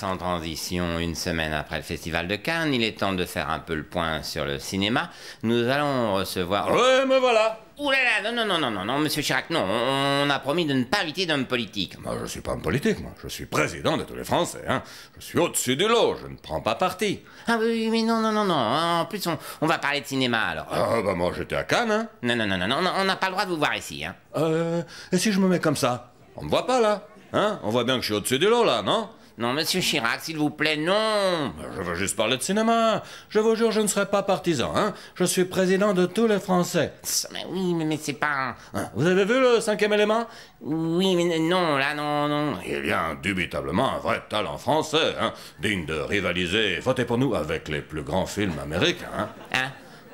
Sans transition, une semaine après le Festival de Cannes, il est temps de faire un peu le point sur le cinéma. Nous allons recevoir... Ouais, me voilà Ouh là non, non, non, non, non, monsieur Chirac, non, on a promis de ne pas inviter d'homme politique. Moi, je suis pas un politique, moi, je suis président de tous les Français, hein. Je suis au-dessus du lot, je ne prends pas parti. Ah oui, mais non, non, non, non, en plus, on, on va parler de cinéma, alors. Ah bah moi, j'étais à Cannes, hein. Non, non, non, non, non, on n'a pas le droit de vous voir ici, hein. Euh, et si je me mets comme ça On me voit pas, là Hein On voit bien que je suis au-dessus du lot, là, non non, monsieur Chirac, s'il vous plaît, non bah, Je veux juste parler de cinéma. Je vous jure, je ne serai pas partisan, hein. Je suis président de tous les Français. Mais oui, mais, c'est pas... Hein, vous avez vu le cinquième élément Oui, mais non, là, non, non. Il y a indubitablement un vrai talent français, hein, digne de rivaliser, votez pour nous, avec les plus grands films américains. Hein?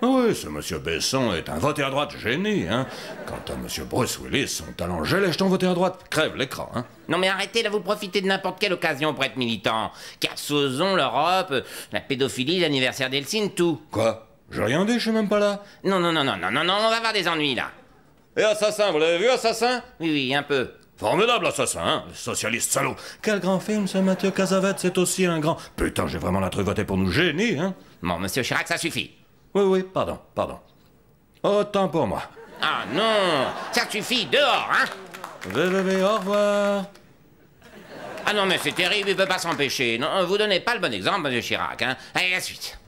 Oui, ce monsieur Besson est un voté à droite génie, hein. Quant à monsieur Bruce Willis, son talent je ton voté à droite, crève l'écran, hein. Non mais arrêtez, là, vous profitez de n'importe quelle occasion pour être militant. Cassozon, l'Europe, la pédophilie, l'anniversaire d'Helsine, tout. Quoi J'ai rien dit, je suis même pas là. Non, non, non, non, non, non, non, on va avoir des ennuis, là. Et Assassin, vous l'avez vu, Assassin Oui, oui, un peu. Formidable assassin, hein socialiste salaud. Quel grand film, ce Mathieu Casavette, c'est aussi un grand... Putain, j'ai vraiment la voté pour nous génie, hein Bon, monsieur Chirac, ça suffit. Oui, oui, pardon, pardon. Autant oh, pour moi. Ah non, ça suffit, dehors, hein au revoir. Ah non, mais c'est terrible, il ne peut pas s'empêcher. Non, vous donnez pas le bon exemple, monsieur Chirac, hein Allez, la suite.